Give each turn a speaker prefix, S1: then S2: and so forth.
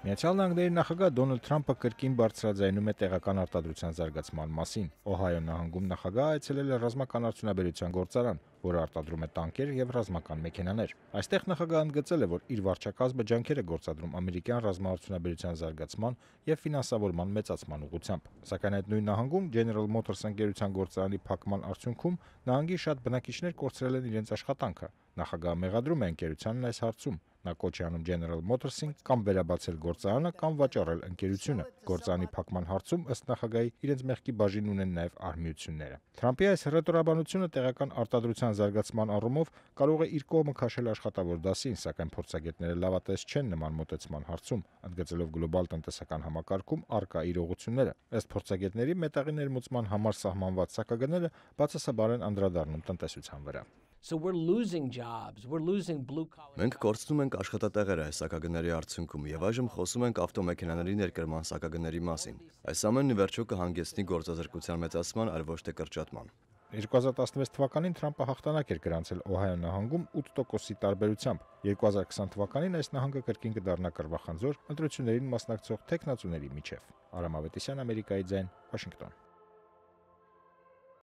S1: Միացյալ Նահանգների նախագահ Դոնալդ Թրամփը կրկին բարձրաձայնում է տեղական արտադրության զարգացման մասին։ Օհայո նահանգում նախագահը այցելել է ռազմական արդյունաբերության գործարան, որը արտադրում է տանկեր եւ ռազմական մեքենաներ։ Այստեղ նախագահը ընդգծել է, որ իր վարչակազմը ջանքեր է գործադրում ամերիկյան ռազմաարդյունաբերության զարգացման եւ ֆինանսավորման մեծացման ուղղությամբ։ Սակայն այդ նույն նահանգում General Motors ընկերության գործարանի փակման արդյունքում նահանգի շատ բնակիչներ կորցրել են իրենց աշխատանքը։ Նախագահը մեղադրում է ընկերությանն այս հարցում Նա կոչ է անում General Motors-ին կամ վերաբացել գործարանը կամ վաճառել ընկերությունը։ Գործանի փակման հարցում ըստ նախագահի իրենց մեղքի բաժին ունեն նաև արհմիությունները։ Թրամփի այս ռետորաբանությունը տեղական արտադրության զարգացման առումով կարող է իր կողմը քաշել աշխատավոր դասին, սակայն փորձագետները լավատես չեն նման մոտեցման հարցում, ընդգծելով գլոբալ տնտեսական համակարգում արկա իրողությունները։ Ըստ փորձագետների, մետաղի ներմուծման համար սահմանված սակագները բացասաբար են անդրադառնում
S2: տնտեսության վրա։ So we're losing jobs, we're losing blue collar.
S3: Մենք կորցնում ենք աշխատատեղերը այս սակագների արդյունքում եւ այժմ խոսում ենք ավտոմեքենաների ներկրման սակագների մասին։ Այս ամենն ի վերջո կհանգեցնի գործազրկության մեծացման, այլ ոչ թե կրճատման։
S1: 2016 թվականին Թրամփը հաղթանակ էր գրանցել Օհայո նահանգում 8%-ի տարբերությամբ։ 2020 թվականին այս նահանգը կրկին կդառնա կրվախանձոր ընտրություններին մասնակցող տեխնացուների միջև։ Արամ Ավետիսյան, Ամերիկայի ձայն, Վաշինգտոն։